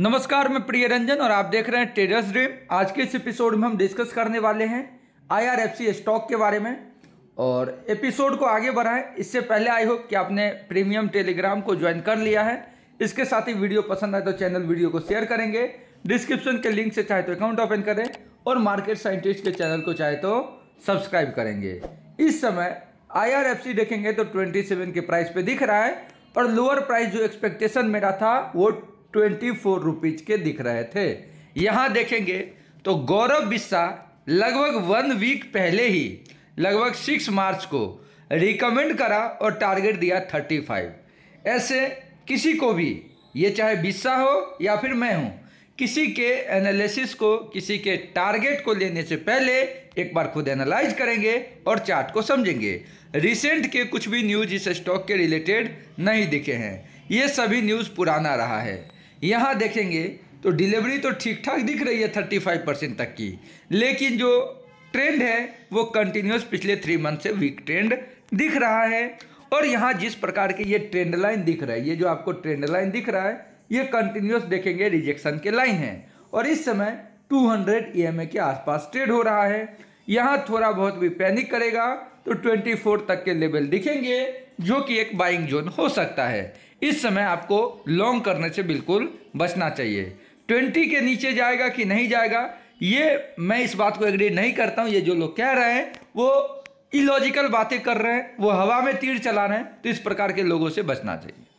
नमस्कार मैं प्रिय रंजन और आप देख रहे हैं ट्रेडर्स ड्रीम आज के इस एपिसोड में हम डिस्कस करने वाले हैं आईआरएफसी स्टॉक के बारे में और एपिसोड को आगे बढ़ाएं इससे पहले आई होप कि आपने प्रीमियम टेलीग्राम को ज्वाइन कर लिया है इसके साथ ही वीडियो पसंद आए तो चैनल वीडियो को शेयर करेंगे डिस्क्रिप्शन के लिंक से चाहे तो अकाउंट ओपन करें और मार्केट साइंटिस्ट के चैनल को चाहे तो सब्सक्राइब करेंगे इस समय आई देखेंगे तो ट्वेंटी के प्राइस पर दिख रहा है और लोअर प्राइस जो एक्सपेक्टेशन मेरा था वो ट्वेंटी फोर रुपीज़ के दिख रहे थे यहाँ देखेंगे तो गौरव बिस्सा लगभग वन वीक पहले ही लगभग सिक्स मार्च को रिकमेंड करा और टारगेट दिया थर्टी फाइव ऐसे किसी को भी ये चाहे बिस्सा हो या फिर मैं हूँ किसी के एनालिसिस को किसी के टारगेट को लेने से पहले एक बार खुद एनालाइज करेंगे और चार्ट को समझेंगे रिसेंट के कुछ भी न्यूज़ इस स्टॉक के रिलेटेड नहीं दिखे हैं ये सभी न्यूज़ पुराना रहा है यहाँ देखेंगे तो डिलीवरी तो ठीक ठाक दिख रही है थर्टी फाइव परसेंट तक की लेकिन जो ट्रेंड है वो कंटिन्यूस पिछले थ्री मंथ से वीक ट्रेंड दिख रहा है और यहाँ जिस प्रकार के ये ट्रेंड लाइन दिख रहा है ये जो आपको ट्रेंड लाइन दिख रहा है ये कंटिन्यूस देखेंगे रिजेक्शन के लाइन है और इस समय 200 हंड्रेड के आसपास ट्रेड हो रहा है यहाँ थोड़ा बहुत भी पैनिक करेगा तो 24 तक के लेवल दिखेंगे जो कि एक बाइंग जोन हो सकता है इस समय आपको लॉन्ग करने से बिल्कुल बचना चाहिए 20 के नीचे जाएगा कि नहीं जाएगा ये मैं इस बात को एग्री नहीं करता हूँ ये जो लोग कह रहे हैं वो इलॉजिकल बातें कर रहे हैं वो हवा में तीर चला रहे हैं तो इस प्रकार के लोगों से बचना चाहिए